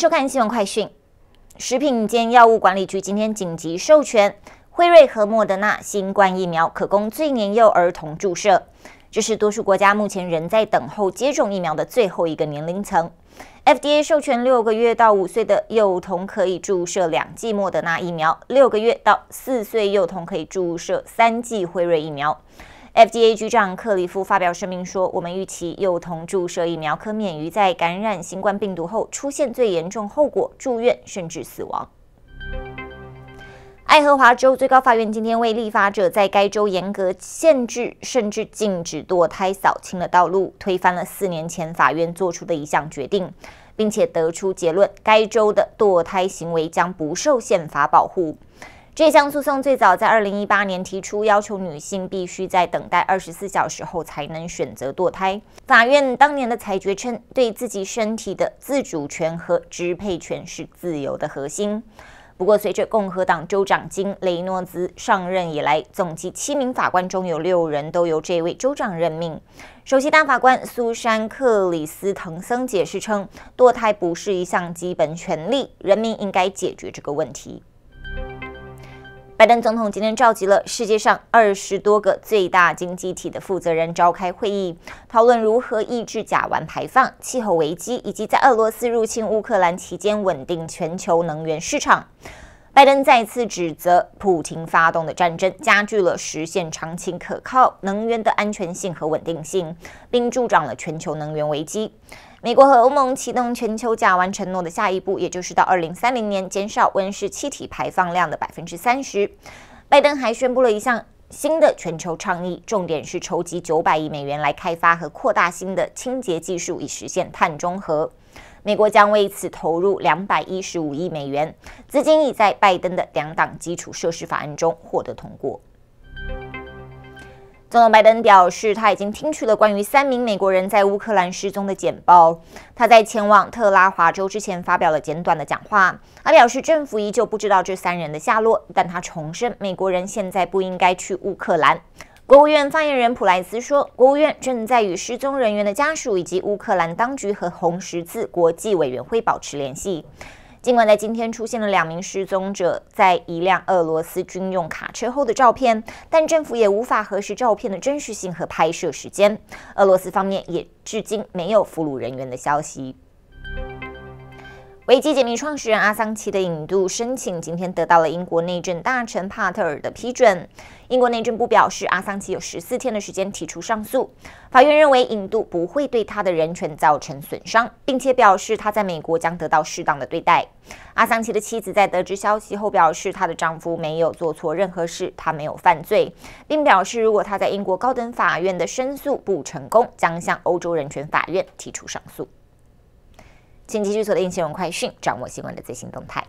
收看新闻快讯，食品间药物管理局今天紧急授权辉瑞和莫德纳新冠疫苗可供最年幼儿童注射，这是多数国家目前仍在等候接种疫苗的最后一个年龄层。FDA 授权六个月到五岁的幼童可以注射两剂莫德纳疫苗，六个月到四岁幼童可以注射三剂辉瑞疫苗。FDA 局长克里夫发表声明说：“我们预期幼童注射疫苗可免于在感染新冠病毒后出现最严重后果，住院甚至死亡。”爱荷华州最高法院今天为立法者在该州严格限制甚至禁止堕胎扫清了道路，推翻了四年前法院做出的一项决定，并且得出结论：该州的堕胎行为将不受宪法保护。这项诉讼最早在二零一八年提出，要求女性必须在等待二十四小时后才能选择堕胎。法院当年的裁决称，对自己身体的自主权和支配权是自由的核心。不过，随着共和党州长金雷诺兹上任以来，总计七名法官中有六人都由这位州长任命。首席大法官苏珊克里斯滕森解释称，堕胎不是一项基本权利，人民应该解决这个问题。拜登总统今天召集了世界上二十多个最大经济体的负责人召开会议，讨论如何抑制甲烷排放、气候危机，以及在俄罗斯入侵乌克兰期间稳定全球能源市场。拜登再次指责普京发动的战争加剧了实现长期可靠能源的安全性和稳定性，并助长了全球能源危机。美国和欧盟启动全球甲烷承诺的下一步，也就是到二零三零年减少温室气体排放量的百分之三十。拜登还宣布了一项新的全球倡议，重点是筹集九百亿美元来开发和扩大新的清洁技术，以实现碳中和。美国将为此投入两百一十五亿美元，资金已在拜登的两党基础设施法案中获得通过。总统拜登表示，他已经听取了关于三名美国人在乌克兰失踪的简报。他在前往特拉华州之前发表了简短的讲话，他表示政府依旧不知道这三人的下落，但他重申美国人现在不应该去乌克兰。国务院发言人普莱斯说，国务院正在与失踪人员的家属以及乌克兰当局和红十字国际委员会保持联系。尽管在今天出现了两名失踪者在一辆俄罗斯军用卡车后的照片，但政府也无法核实照片的真实性和拍摄时间。俄罗斯方面也至今没有俘虏人员的消息。维基解密创始人阿桑奇的引渡申请今天得到了英国内政大臣帕特尔的批准。英国内政部表示，阿桑奇有十四天的时间提出上诉。法院认为引渡不会对他的人权造成损伤，并且表示他在美国将得到适当的对待。阿桑奇的妻子在得知消息后表示，她的丈夫没有做错任何事，他没有犯罪，并表示如果他在英国高等法院的申诉不成功，将向欧洲人权法院提出上诉。请继续锁定《新闻快讯》，掌握新闻的最新动态。